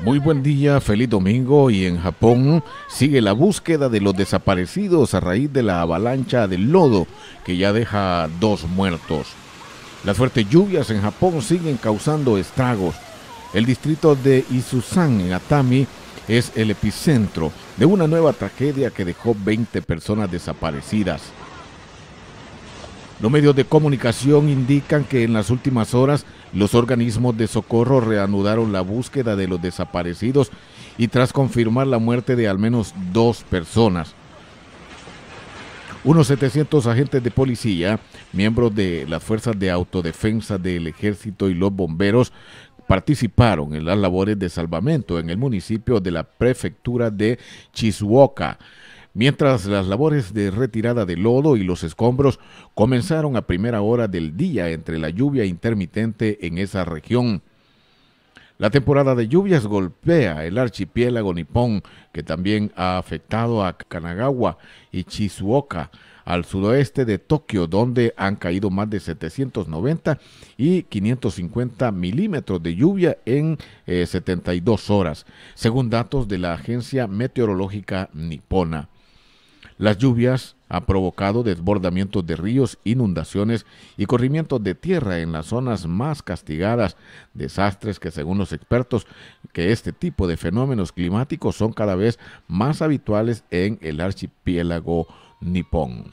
Muy buen día, feliz domingo y en Japón sigue la búsqueda de los desaparecidos a raíz de la avalancha de lodo que ya deja dos muertos. Las fuertes lluvias en Japón siguen causando estragos. El distrito de Izusan en Atami es el epicentro de una nueva tragedia que dejó 20 personas desaparecidas. Los medios de comunicación indican que en las últimas horas los organismos de socorro reanudaron la búsqueda de los desaparecidos y tras confirmar la muerte de al menos dos personas. Unos 700 agentes de policía, miembros de las fuerzas de autodefensa del ejército y los bomberos, participaron en las labores de salvamento en el municipio de la prefectura de Chizuoka mientras las labores de retirada de lodo y los escombros comenzaron a primera hora del día entre la lluvia intermitente en esa región. La temporada de lluvias golpea el archipiélago nipón, que también ha afectado a Kanagawa y Chizuoka, al sudoeste de Tokio, donde han caído más de 790 y 550 milímetros de lluvia en 72 eh, horas, según datos de la Agencia Meteorológica Nipona. Las lluvias han provocado desbordamientos de ríos, inundaciones y corrimientos de tierra en las zonas más castigadas, desastres que según los expertos que este tipo de fenómenos climáticos son cada vez más habituales en el archipiélago nipón.